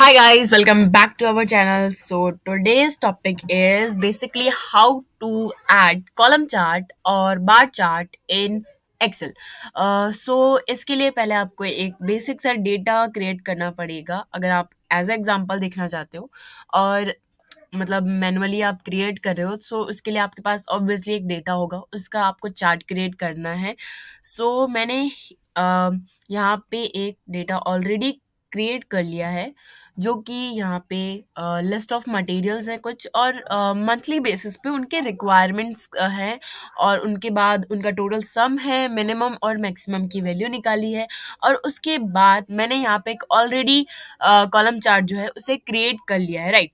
Hi guys, welcome back to our channel. So today's topic is basically how to add column chart और bar chart in Excel so uh, so, इसके लिए पहले आपको एक basic सा data create करना पड़ेगा अगर आप एज ए एग्जाम्पल देखना चाहते हो और मतलब मैनुअली आप क्रिएट कर रहे हो सो so उसके लिए आपके पास ऑब्वियसली एक डेटा होगा उसका आपको चार्ट क्रिएट करना है सो so, मैंने uh, यहाँ पे एक डेटा ऑलरेडी क्रिएट कर लिया है जो कि यहाँ पे लिस्ट ऑफ मटेरियल्स हैं कुछ और मंथली बेसिस पे उनके रिक्वायरमेंट्स हैं और उनके बाद उनका टोटल सम है मिनिमम और मैक्सिमम की वैल्यू निकाली है और उसके बाद मैंने यहाँ पे एक ऑलरेडी कॉलम चार्ट जो है उसे क्रिएट कर लिया है राइट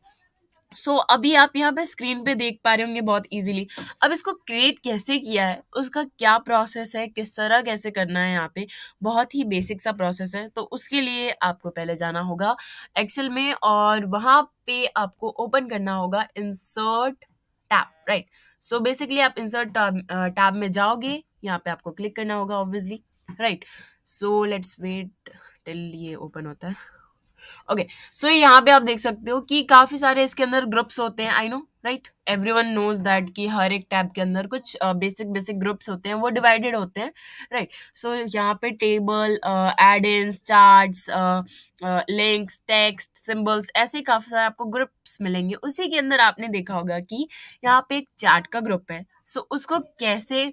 सो so, अभी आप यहाँ पे स्क्रीन पे देख पा रहे होंगे बहुत इजीली अब इसको क्रिएट कैसे किया है उसका क्या प्रोसेस है किस तरह कैसे करना है यहाँ पे बहुत ही बेसिक सा प्रोसेस है तो उसके लिए आपको पहले जाना होगा एक्सेल में और वहाँ पे आपको ओपन करना होगा insert tab right so basically आप इंसर्ट टैब में जाओगे यहाँ पे आपको क्लिक करना होगा obviously right so let's wait till ये ओपन होता है ओके सो यहाँ पे आप देख सकते हो कि काफ़ी सारे इसके अंदर ग्रुप्स होते हैं I know right everyone knows that कि हर एक टैब के अंदर कुछ बेसिक बेसिक ग्रुप्स होते हैं वो डिवाइडेड होते हैं राइट right? सो so, यहाँ पे table add-ins charts links text symbols ऐसे काफ़ी सारे आपको ग्रुप्स मिलेंगे उसी के अंदर आपने देखा होगा कि यहाँ पे एक चार्ट का ग्रुप है सो so, उसको कैसे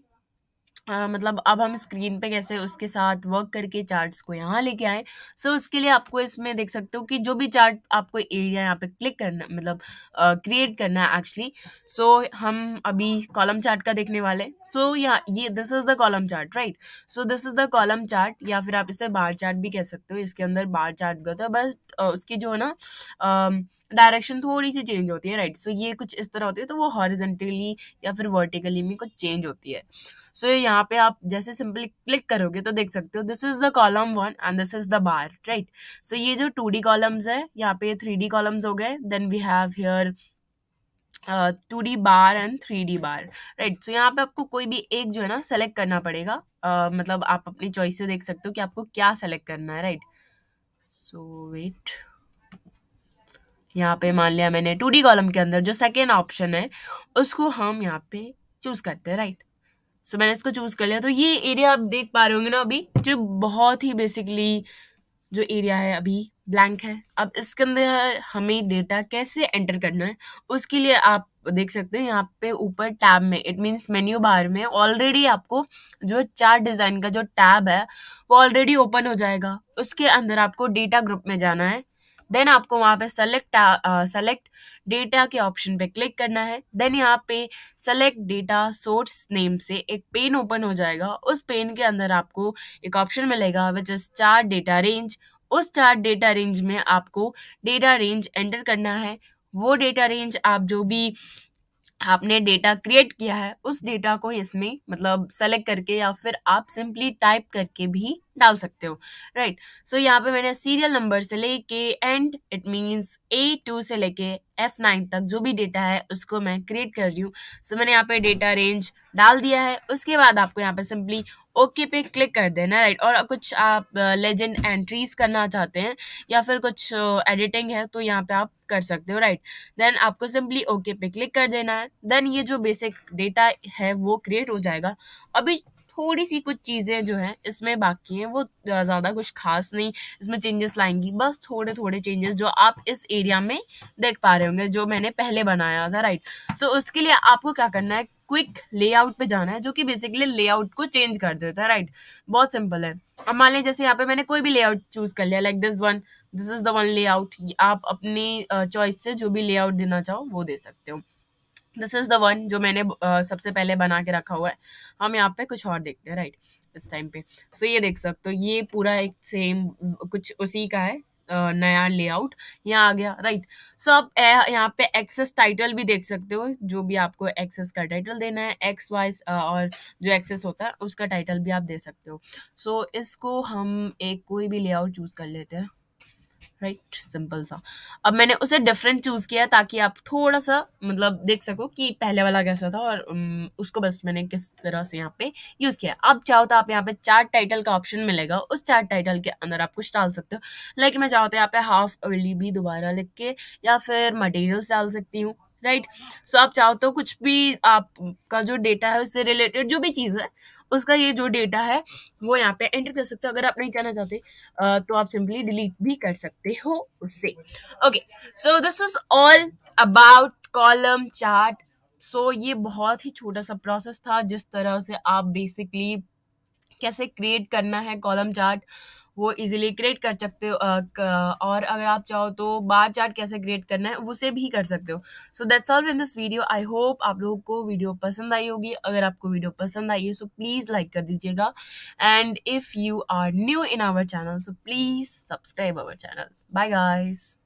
मतलब अब हम स्क्रीन पे कैसे उसके साथ वर्क करके चार्ट्स को यहाँ लेके आए सो so, उसके लिए आपको इसमें देख सकते हो कि जो भी चार्ट आपको एरिया यहाँ पे क्लिक करना मतलब क्रिएट uh, करना है एक्चुअली सो so, हम अभी कॉलम चार्ट का देखने वाले सो so, यहाँ ये this is the column chart right so this is the column chart या फिर आप इसे बार चार्ट भी कह सकते हो इसके अंदर बार चार्ट भी होता है बस उसकी जो है ना डायरेक्शन थोड़ी सी चेंज होती है राइट right? सो so, ये कुछ इस तरह होती है तो वो हॉरिजेंटली या फिर वर्टिकली में कुछ चेंज होती है सो so, यहाँ पे आप जैसे सिंपली क्लिक करोगे तो देख सकते हो this is the column one and this is the bar right so ये जो टू डी कॉलम्स है यहाँ पे थ्री डी कॉलम्स हो गए then we have here two D bar and three D bar right so यहाँ पे आपको कोई भी एक जो है ना सेलेक्ट करना पड़ेगा uh, मतलब आप अपनी चॉइस से देख सकते हो कि आपको क्या सेलेक्ट करना है राइट सो वेट यहाँ पे मान लिया मैंने टू डी कॉलम के अंदर जो सेकेंड ऑप्शन है उसको हम यहाँ पे चूज़ करते हैं राइट सो so, मैंने इसको चूज़ कर लिया तो ये एरिया आप देख पा रहे होंगे ना अभी जो बहुत ही बेसिकली जो एरिया है अभी ब्लैंक है अब इसके अंदर हमें डेटा कैसे एंटर करना है उसके लिए आप देख सकते हैं यहाँ पे ऊपर टैब में इट मीन्स मेन्यू बार में ऑलरेडी आपको जो चार डिज़ाइन का जो टैब है वो ऑलरेडी ओपन हो जाएगा उसके अंदर आपको डेटा ग्रुप में जाना है देन आपको वहाँ पे सेलेक्ट सेलेक्ट डेटा के ऑप्शन पे क्लिक करना है देन यहाँ पे सेलेक्ट डेटा सोर्स नेम से एक पेन ओपन हो जाएगा उस पेन के अंदर आपको एक ऑप्शन मिलेगा which is chart data range उस चार डेटा रेंज में आपको डेटा रेंज एंटर करना है वो डेटा रेंज आप जो भी आपने डेटा क्रिएट किया है उस डेटा को इसमें मतलब सेलेक्ट करके या फिर आप सिंपली टाइप करके भी डाल सकते हो राइट right? सो so, यहाँ पे मैंने सीरियल नंबर से लेके and it means A to से लेके एफ नाइन तक जो भी डेटा है उसको मैं क्रिएट कर रही हूँ सो so, मैंने यहाँ पे डेटा रेंज डाल दिया है उसके बाद आपको यहाँ पे सिंपली ओके पे क्लिक कर देना राइट और कुछ आप लेजेंड uh, एंट्रीज करना चाहते हैं या फिर कुछ एडिटिंग uh, है तो यहाँ पे आप कर सकते हो राइट देन आपको सिंपली ओके पे क्लिक कर देना है देन ये जो बेसिक डेटा है वो क्रिएट हो जाएगा अभी थोड़ी सी कुछ चीज़ें जो हैं इसमें बाकी हैं वो ज़्यादा कुछ खास नहीं इसमें चेंजेस लाएंगी बस थोड़े थोड़े चेंजेस जो आप इस एरिया में देख पा रहे होंगे जो मैंने पहले बनाया था राइट सो so, उसके लिए आपको क्या करना है क्विक लेआउट पे जाना है जो कि बेसिकली लेआउट को चेंज कर देता है राइट बहुत सिंपल है अब मान लें जैसे यहाँ पे मैंने कोई भी लेआउट चूज़ कर लिया like this one this is the one layout आप अपनी चॉइस से जो भी लेआउट देना चाहो वो दे सकते हो दिस इज़ द वन जो मैंने uh, सबसे पहले बना के रखा हुआ है हम यहाँ पे कुछ और देखते हैं राइट इस टाइम पे सो so, ये देख सकते हो ये पूरा एक सेम कुछ उसी का है Uh, नया लेआउट यहाँ आ गया राइट सो आप यहाँ पे एक्सेस टाइटल भी देख सकते हो जो भी आपको एक्सेस का टाइटल देना है एक्स वाइज और जो एक्सेस होता है उसका टाइटल भी आप दे सकते हो सो so, इसको हम एक कोई भी लेआउट चूज़ कर लेते हैं राइट सिंपल सा अब मैंने उसे डिफरेंट चूज़ किया ताकि आप थोड़ा सा मतलब देख सको कि पहले वाला कैसा था और उसको बस मैंने किस तरह से यहाँ पे यूज़ किया अब चाहो तो आप यहाँ पे चार्ट टाइटल का ऑप्शन मिलेगा उस चार्ट टाइटल के अंदर आप कुछ डाल सकते हो लेकिन मैं चाहो तो यहाँ पे हाफ अर्ली भी दोबारा लिख के या फिर मटेरियल्स डाल सकती हूँ राइट सो आप चाहो तो कुछ भी आपका जो डेटा है उससे रिलेटेड जो भी चीज़ है उसका ये जो डेटा है वो यहाँ पे एंटर कर सकते हो अगर आप नहीं करना चाहते तो आप सिंपली डिलीट भी कर सकते हो उससे okay so this is all about column chart so ये बहुत ही छोटा सा प्रोसेस था जिस तरह से आप बेसिकली कैसे क्रिएट करना है कॉलम चार्ट वो इजीली क्रिएट कर सकते हो और अगर आप चाहो तो बार चार्ट कैसे क्रिएट करना है उसे भी कर सकते हो so that's all in this video I hope आप लोगों को वीडियो पसंद आई होगी अगर आपको वीडियो पसंद आई है सो प्लीज़ लाइक कर दीजिएगा and if you are new in our channel so please subscribe our channel bye guys